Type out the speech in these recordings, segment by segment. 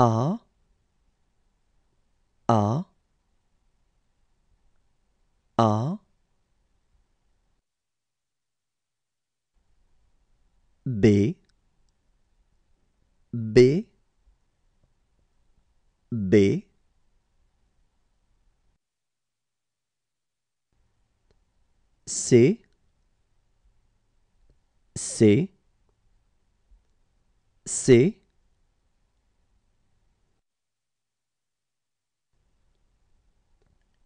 A A A B B B C C C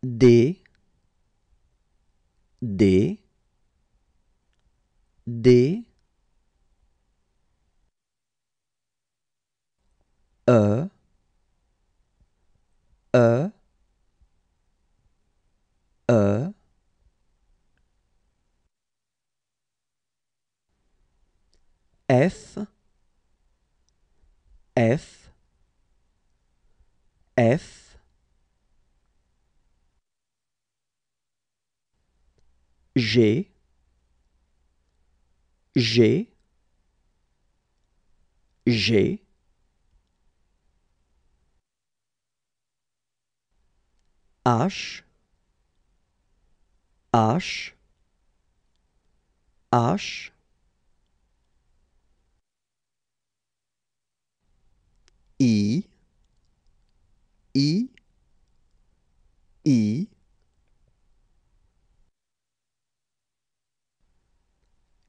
D D D E E E F F F G G G H H H I I I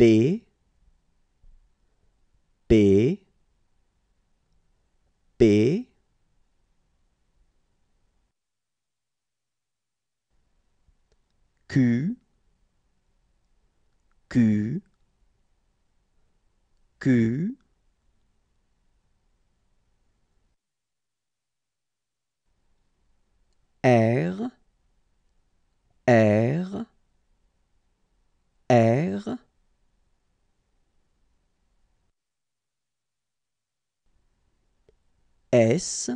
B B B Q Q Q S,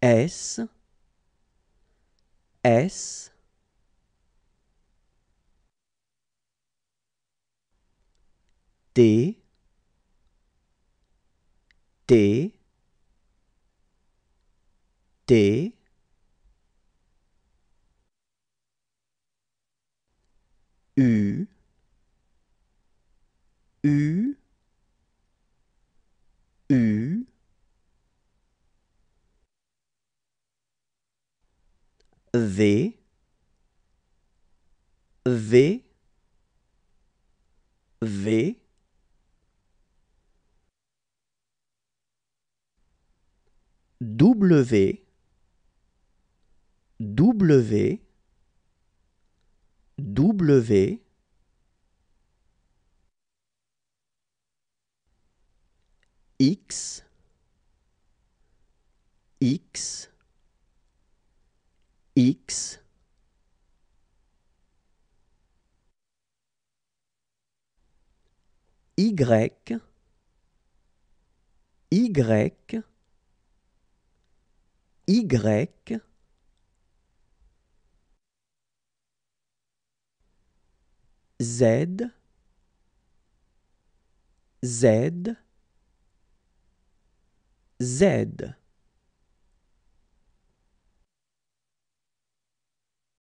S, S, T T T U, U, U, V V V W W W X X x y y y Z Z Z